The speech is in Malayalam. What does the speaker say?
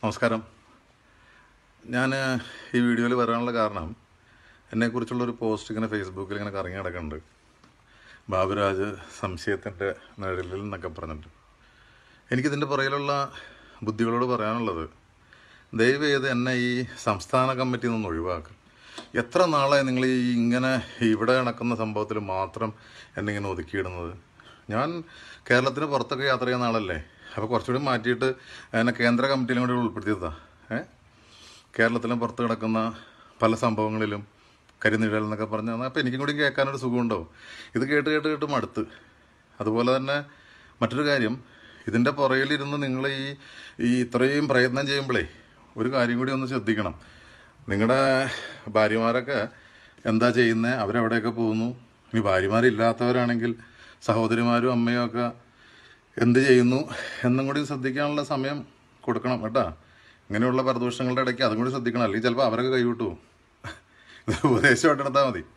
നമസ്കാരം ഞാൻ ഈ വീഡിയോയിൽ വരാനുള്ള കാരണം എന്നെക്കുറിച്ചുള്ളൊരു പോസ്റ്റ് ഇങ്ങനെ ഫേസ്ബുക്കിൽ ഇങ്ങനെ കറങ്ങി നടക്കുന്നുണ്ട് ബാബുരാജ് സംശയത്തിൻ്റെ നിഴലിൽ എന്നൊക്കെ പറഞ്ഞിട്ട് എനിക്കിതിൻ്റെ പുറകിലുള്ള ബുദ്ധികളോട് പറയാനുള്ളത് ദയവ് ചെയ്ത് എന്നെ ഈ സംസ്ഥാന കമ്മിറ്റിയിൽ നിന്ന് ഒഴിവാക്കുക എത്ര നാളായി നിങ്ങൾ ഈ ഇങ്ങനെ ഇവിടെ നടക്കുന്ന സംഭവത്തിൽ മാത്രം എന്നെ ഇങ്ങനെ ഒതുക്കിയിടുന്നത് ഞാൻ കേരളത്തിന് പുറത്തൊക്കെ യാത്ര ചെയ്യുന്ന ആളല്ലേ അപ്പോൾ കുറച്ചുകൂടി മാറ്റിയിട്ട് അതിനെ കേന്ദ്ര കമ്മിറ്റിയിലും കൂടി ഉൾപ്പെടുത്തിയതാണ് ഏ കേരളത്തിലും പുറത്ത് കിടക്കുന്ന പല സംഭവങ്ങളിലും കരിനിഴൽ എന്നൊക്കെ പറഞ്ഞു തന്നാൽ അപ്പോൾ എനിക്കും കൂടി കേൾക്കാനൊരു സുഖമുണ്ടാവും ഇത് കേട്ട് കേട്ട് കേട്ട് മടുത്ത് അതുപോലെ തന്നെ മറ്റൊരു കാര്യം ഇതിൻ്റെ പുറയിലിരുന്ന് നിങ്ങൾ ഈ ഈ ഇത്രയും പ്രയത്നം ചെയ്യുമ്പോഴേ ഒരു കാര്യം കൂടി ഒന്ന് ശ്രദ്ധിക്കണം നിങ്ങളുടെ ഭാര്യമാരൊക്കെ എന്താ ചെയ്യുന്നത് അവരെവിടെയൊക്കെ പോകുന്നു ഇനി ഭാര്യമാരില്ലാത്തവരാണെങ്കിൽ സഹോദരിമാരും അമ്മയും ഒക്കെ എന്ത് ചെയ്യുന്നു എന്നും കൂടി ശ്രദ്ധിക്കാനുള്ള സമയം കൊടുക്കണം കേട്ടോ ഇങ്ങനെയുള്ള പ്രദോഷങ്ങളുടെ ഇടയ്ക്ക് അതും കൂടി ശ്രദ്ധിക്കണം അല്ലെങ്കിൽ ചിലപ്പോൾ അവരൊക്കെ കൈവിട്ടു ഉപദേശമായിട്ട് നടത്താൽ മതി